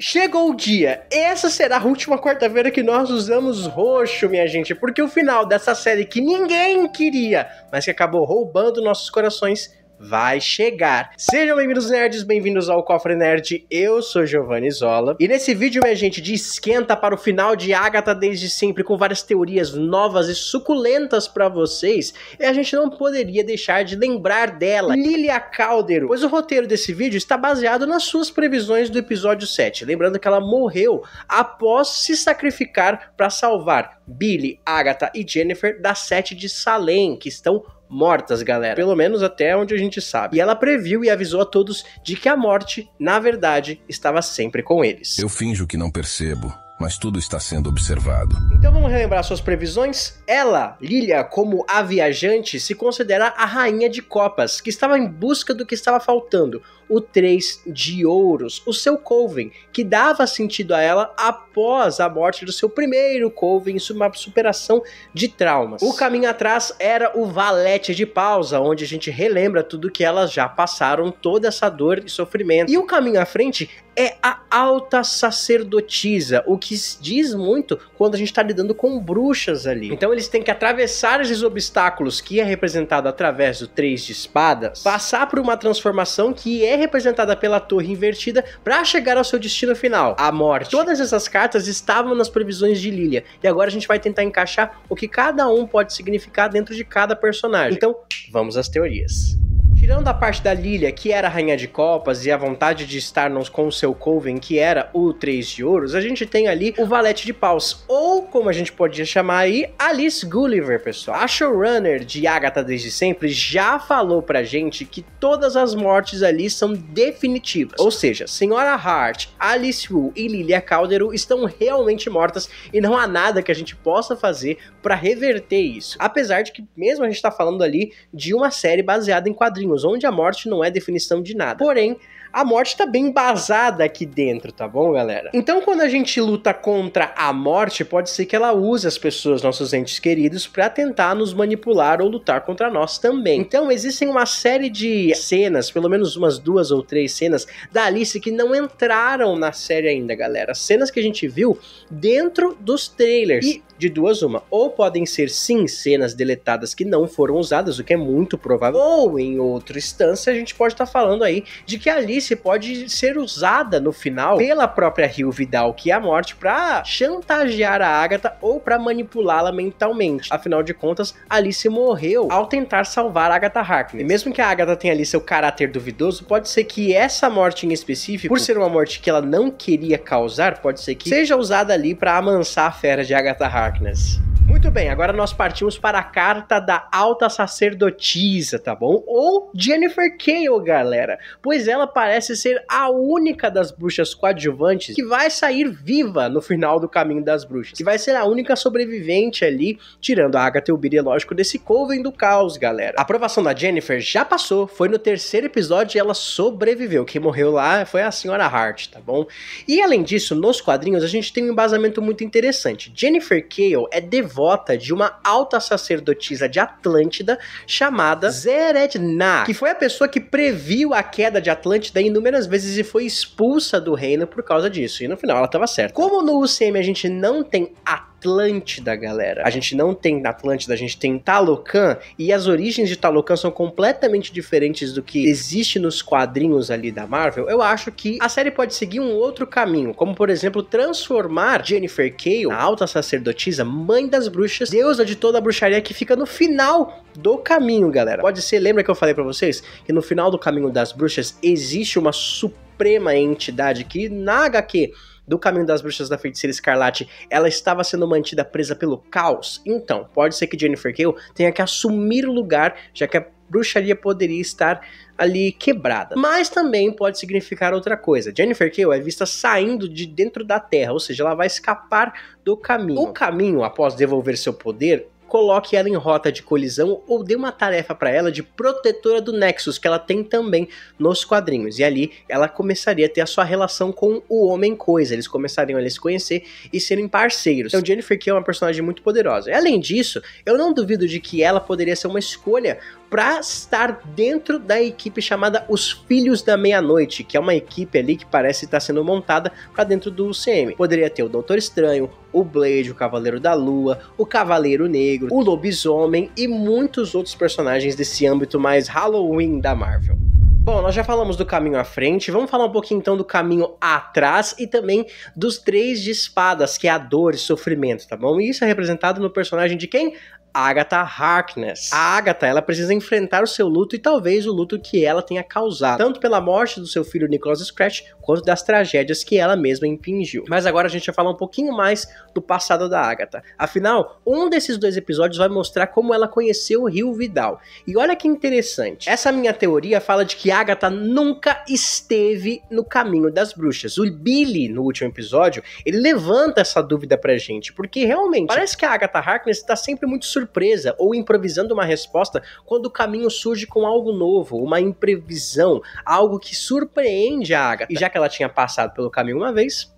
Chegou o dia. Essa será a última quarta-feira que nós usamos roxo, minha gente, porque o final dessa série que ninguém queria, mas que acabou roubando nossos corações, vai chegar. Sejam bem-vindos, nerds, bem-vindos ao Cofre Nerd. Eu sou Giovanni Zola. E nesse vídeo, minha gente, de esquenta para o final de Agatha desde sempre, com várias teorias novas e suculentas para vocês, e a gente não poderia deixar de lembrar dela, Lilia Caldero, pois o roteiro desse vídeo está baseado nas suas previsões do episódio 7. Lembrando que ela morreu após se sacrificar para salvar Billy, Agatha e Jennifer da sete de Salem, que estão mortas, galera. Pelo menos até onde a gente sabe. E ela previu e avisou a todos de que a morte, na verdade, estava sempre com eles. Eu finjo que não percebo mas tudo está sendo observado. Então vamos relembrar suas previsões? Ela, Lilia, como a viajante, se considera a rainha de copas, que estava em busca do que estava faltando, o 3 de ouros, o seu Coven, que dava sentido a ela após a morte do seu primeiro Coven, é uma superação de traumas. O caminho atrás era o valete de pausa, onde a gente relembra tudo que elas já passaram, toda essa dor e sofrimento. E o caminho à frente é a alta sacerdotisa, o que que diz muito quando a gente está lidando com bruxas ali. Então eles têm que atravessar esses obstáculos que é representado através do três de espadas, passar por uma transformação que é representada pela torre invertida para chegar ao seu destino final, a morte. Todas essas cartas estavam nas previsões de Lilia e agora a gente vai tentar encaixar o que cada um pode significar dentro de cada personagem. Então, vamos às teorias. Tirando a parte da Lilia, que era a rainha de copas, e a vontade de estar com o seu Coven, que era o 3 de ouros, a gente tem ali o Valete de Paus, ou como a gente podia chamar aí, Alice Gulliver, pessoal. A showrunner de Agatha desde sempre já falou pra gente que todas as mortes ali são definitivas. Ou seja, Senhora Hart, Alice Wu e Lilia Caldero estão realmente mortas e não há nada que a gente possa fazer para reverter isso. Apesar de que mesmo a gente tá falando ali de uma série baseada em quadrinhos quadrinhos, onde a morte não é definição de nada. Porém, a morte tá bem embasada aqui dentro, tá bom, galera? Então, quando a gente luta contra a morte, pode ser que ela use as pessoas, nossos entes queridos, para tentar nos manipular ou lutar contra nós também. Então, existem uma série de cenas, pelo menos umas duas ou três cenas da Alice que não entraram na série ainda, galera. Cenas que a gente viu dentro dos trailers. E de duas uma, ou podem ser sim cenas deletadas que não foram usadas, o que é muito provável, ou em outra instância, a gente pode estar tá falando aí de que a Alice pode ser usada no final pela própria Rio Vidal, que é a morte, para chantagear a Agatha ou para manipulá-la mentalmente. Afinal de contas, Alice morreu ao tentar salvar Agatha Harkness. E mesmo que a Agatha tenha ali seu caráter duvidoso, pode ser que essa morte em específico, por ser uma morte que ela não queria causar, pode ser que seja usada ali para amansar a fera de Agatha Harkness. Muito bem, agora nós partimos para a carta da alta sacerdotisa, tá bom? Ou Jennifer Cale, galera, pois ela parece ser a única das bruxas coadjuvantes que vai sair viva no final do Caminho das Bruxas, que vai ser a única sobrevivente ali, tirando a Agatha Ubiri, lógico, desse coven do caos, galera. A aprovação da Jennifer já passou, foi no terceiro episódio e ela sobreviveu. Quem morreu lá foi a Senhora Hart, tá bom? E além disso, nos quadrinhos a gente tem um embasamento muito interessante. Jennifer Cale é dev devota de uma alta sacerdotisa de Atlântida chamada Zeredna, que foi a pessoa que previu a queda de Atlântida inúmeras vezes e foi expulsa do reino por causa disso. E no final ela estava certa. Como no UCM a gente não tem Atlântida, Atlântida, galera. A gente não tem Atlântida, a gente tem Talocan, e as origens de Talocan são completamente diferentes do que existe nos quadrinhos ali da Marvel. Eu acho que a série pode seguir um outro caminho, como por exemplo, transformar Jennifer Cale, a alta sacerdotisa, mãe das bruxas, deusa de toda a bruxaria que fica no final do caminho, galera. Pode ser, lembra que eu falei para vocês que no final do caminho das bruxas existe uma suprema entidade que na HQ do caminho das bruxas da feiticeira escarlate, ela estava sendo mantida presa pelo caos? Então, pode ser que Jennifer Gale tenha que assumir o lugar, já que a bruxaria poderia estar ali quebrada. Mas também pode significar outra coisa. Jennifer Cale é vista saindo de dentro da Terra, ou seja, ela vai escapar do caminho. O caminho, após devolver seu poder, coloque ela em rota de colisão ou dê uma tarefa para ela de protetora do Nexus, que ela tem também nos quadrinhos. E ali ela começaria a ter a sua relação com o Homem-Coisa, eles começariam a se conhecer e serem parceiros. Então Jennifer que é uma personagem muito poderosa. E, além disso, eu não duvido de que ela poderia ser uma escolha para estar dentro da equipe chamada Os Filhos da Meia-Noite, que é uma equipe ali que parece estar sendo montada para dentro do UCM Poderia ter o Doutor Estranho, o Blade, o Cavaleiro da Lua, o Cavaleiro Negro, o Lobisomem e muitos outros personagens desse âmbito mais Halloween da Marvel. Bom, nós já falamos do caminho à frente, vamos falar um pouquinho então do caminho atrás e também dos três de espadas, que é a dor e sofrimento, tá bom? E isso é representado no personagem de quem? Agatha Harkness. A Agatha, ela precisa enfrentar o seu luto e talvez o luto que ela tenha causado, tanto pela morte do seu filho Nicholas Scratch, quanto das tragédias que ela mesma impingiu. Mas agora a gente vai falar um pouquinho mais do passado da Agatha. Afinal, um desses dois episódios vai mostrar como ela conheceu o Rio Vidal. E olha que interessante. Essa minha teoria fala de que Agatha nunca esteve no caminho das bruxas. O Billy, no último episódio, ele levanta essa dúvida pra gente, porque realmente parece que a Agatha Harkness tá sempre muito surpresa surpresa ou improvisando uma resposta quando o caminho surge com algo novo, uma imprevisão, algo que surpreende a Agatha. E já que ela tinha passado pelo caminho uma vez,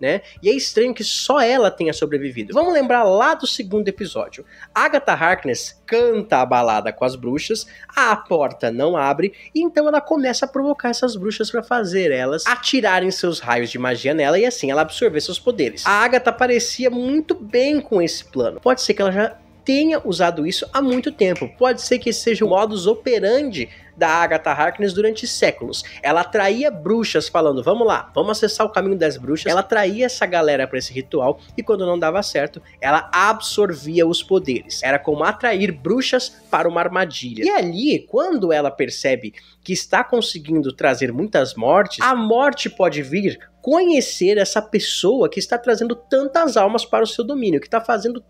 né? E é estranho que só ela tenha sobrevivido. Vamos lembrar lá do segundo episódio. Agatha Harkness canta a balada com as bruxas, a porta não abre, e então ela começa a provocar essas bruxas para fazer elas atirarem seus raios de magia nela e assim ela absorver seus poderes. A Agatha parecia muito bem com esse plano. Pode ser que ela já tenha usado isso há muito tempo. Pode ser que esse seja o modus operandi da Agatha Harkness durante séculos. Ela atraía bruxas falando, vamos lá, vamos acessar o caminho das bruxas. Ela atraía essa galera para esse ritual e quando não dava certo, ela absorvia os poderes. Era como atrair bruxas para uma armadilha. E ali, quando ela percebe que está conseguindo trazer muitas mortes, a morte pode vir conhecer essa pessoa que está trazendo tantas almas para o seu domínio, que está fazendo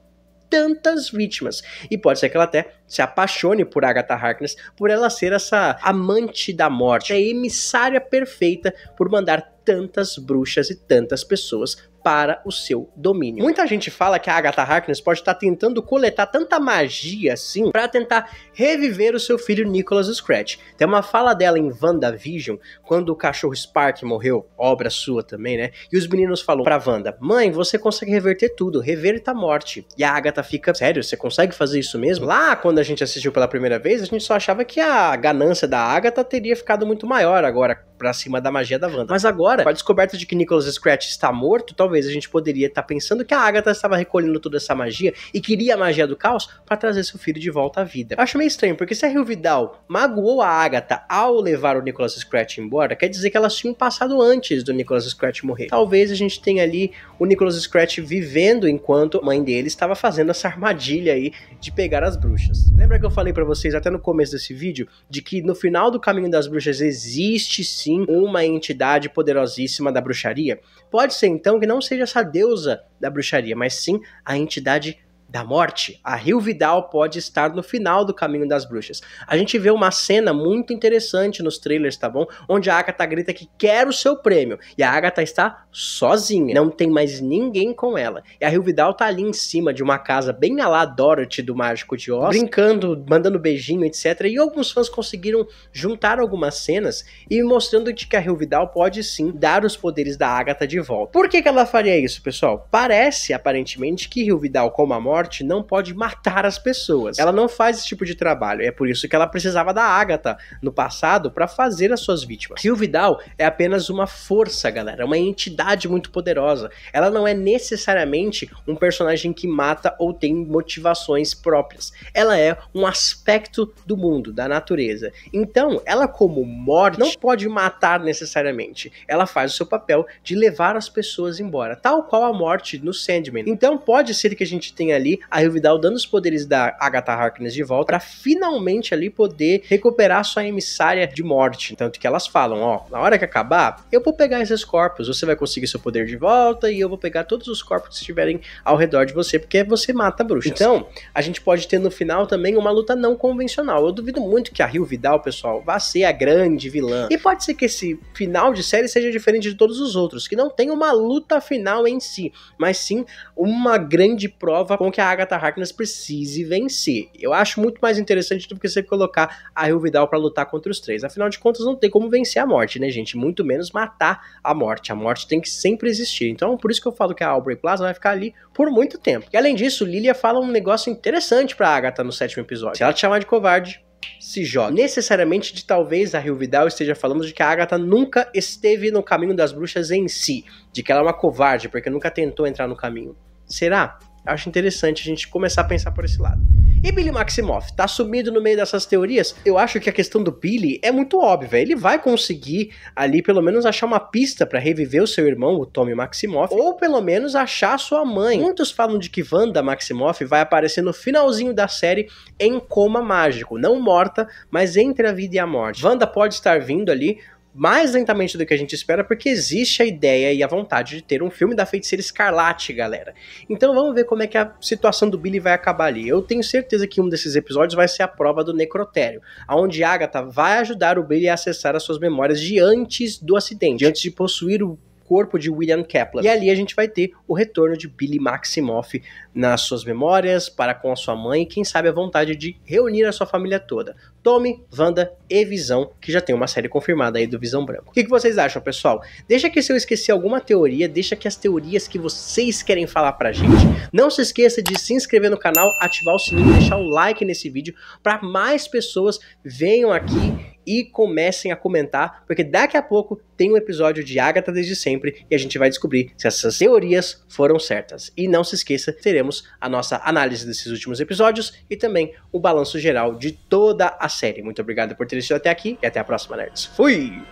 tantas vítimas. E pode ser que ela até se apaixone por Agatha Harkness por ela ser essa amante da morte, é. a emissária perfeita por mandar tantas bruxas e tantas pessoas para o seu domínio. Muita gente fala que a Agatha Harkness pode estar tentando coletar tanta magia assim para tentar reviver o seu filho Nicholas Scratch. Tem uma fala dela em Vision quando o cachorro Spark morreu, obra sua também, né? E os meninos falam para Wanda: "Mãe, você consegue reverter tudo, reverta a morte". E a Agatha fica: "Sério, você consegue fazer isso mesmo?". Lá, quando a gente assistiu pela primeira vez, a gente só achava que a ganância da Agatha teria ficado muito maior agora pra cima da magia da Wanda. Mas agora, com a descoberta de que Nicholas Scratch está morto, talvez a gente poderia estar tá pensando que a Agatha estava recolhendo toda essa magia e queria a magia do caos para trazer seu filho de volta à vida. acho meio estranho, porque se a Rio Vidal magoou a Agatha ao levar o Nicholas Scratch embora, quer dizer que ela tinha um passado antes do Nicholas Scratch morrer. Talvez a gente tenha ali o Nicholas Scratch vivendo enquanto a mãe dele estava fazendo essa armadilha aí de pegar as bruxas. Lembra que eu falei para vocês até no começo desse vídeo de que no final do Caminho das Bruxas existe sim sim uma entidade poderosíssima da bruxaria. Pode ser então que não seja essa deusa da bruxaria, mas sim a entidade da morte, a Rio Vidal pode estar no final do Caminho das Bruxas. A gente vê uma cena muito interessante nos trailers, tá bom? Onde a Agatha grita que quer o seu prêmio e a Agatha está sozinha, não tem mais ninguém com ela. E a Rio Vidal tá ali em cima de uma casa bem a Dorothy do Mágico de Oz, brincando, mandando beijinho, etc. E alguns fãs conseguiram juntar algumas cenas e mostrando que a Rio Vidal pode sim dar os poderes da Agatha de volta. Por que, que ela faria isso, pessoal? Parece aparentemente que Rio Vidal, como a morte morte não pode matar as pessoas. Ela não faz esse tipo de trabalho. É por isso que ela precisava da Agatha no passado para fazer as suas vítimas. Rio Vidal é apenas uma força, galera, é uma entidade muito poderosa. Ela não é necessariamente um personagem que mata ou tem motivações próprias. Ela é um aspecto do mundo, da natureza. Então, ela como morte não pode matar necessariamente. Ela faz o seu papel de levar as pessoas embora, tal qual a morte no Sandman. Então, pode ser que a gente tenha ali a Rivendell dando os poderes da Agatha Harkness de volta para finalmente ali poder recuperar sua emissária de morte. Tanto que elas falam, ó, na hora que acabar, eu vou pegar esses corpos, você vai conseguir seu poder de volta e eu vou pegar todos os corpos que estiverem ao redor de você, porque você mata bruxas. Então, a gente pode ter no final também uma luta não convencional. Eu duvido muito que a Rio Vidal, pessoal, vá ser a grande vilã. E pode ser que esse final de série seja diferente de todos os outros, que não tem uma luta final em si, mas sim uma grande prova com que a Agatha Harkness precise vencer. Eu acho muito mais interessante do que você colocar a Rio Vidal para lutar contra os três. Afinal de contas, não tem como vencer a morte, né, gente? Muito menos matar a morte. A morte tem que sempre existir. Então, por isso que eu falo que a Aubrey Plaza vai ficar ali por muito tempo. E além disso, Lilia fala um negócio interessante pra Agatha no sétimo episódio. Se ela te chamar de covarde, se joga. Necessariamente de talvez a Rio Vidal esteja falando de que a Agatha nunca esteve no caminho das bruxas em si, de que ela é uma covarde porque nunca tentou entrar no caminho. Será? Acho interessante a gente começar a pensar por esse lado. E Billy Maximoff tá sumido no meio dessas teorias? Eu acho que a questão do Billy é muito óbvia. Ele vai conseguir ali pelo menos achar uma pista para reviver o seu irmão, o Tommy Maximoff, ou pelo menos achar a sua mãe. Muitos falam de que Wanda Maximoff vai aparecer no finalzinho da série em coma mágico, não morta, mas entre a vida e a morte. Wanda pode estar vindo ali mais lentamente do que a gente espera, porque existe a ideia e a vontade de ter um filme da Feiticeira Escarlate, galera. Então vamos ver como é que a situação do Billy vai acabar ali. Eu tenho certeza que um desses episódios vai ser a prova do necrotério, aonde Agatha vai ajudar o Billy a acessar as suas memórias de antes do acidente, de antes de possuir o corpo de William Kepler. E ali a gente vai ter o retorno de Billy Maximoff nas suas memórias, para com a sua mãe e quem sabe a vontade de reunir a sua família toda. Tommy, Wanda e Visão, que já tem uma série confirmada aí do Visão Branco. O que, que vocês acham, pessoal? Deixa que se eu esquecer alguma teoria, deixa que as teorias que vocês querem falar pra gente. Não se esqueça de se inscrever no canal, ativar o sininho, deixar o like nesse vídeo para mais pessoas venham aqui e comecem a comentar, porque daqui a pouco tem um episódio de Agatha desde sempre e a gente vai descobrir se essas teorias foram certas. E não se esqueça, teremos a nossa análise desses últimos episódios e também o balanço geral de toda a série. Muito obrigado por ter assistido até aqui e até a próxima, nerds. Fui!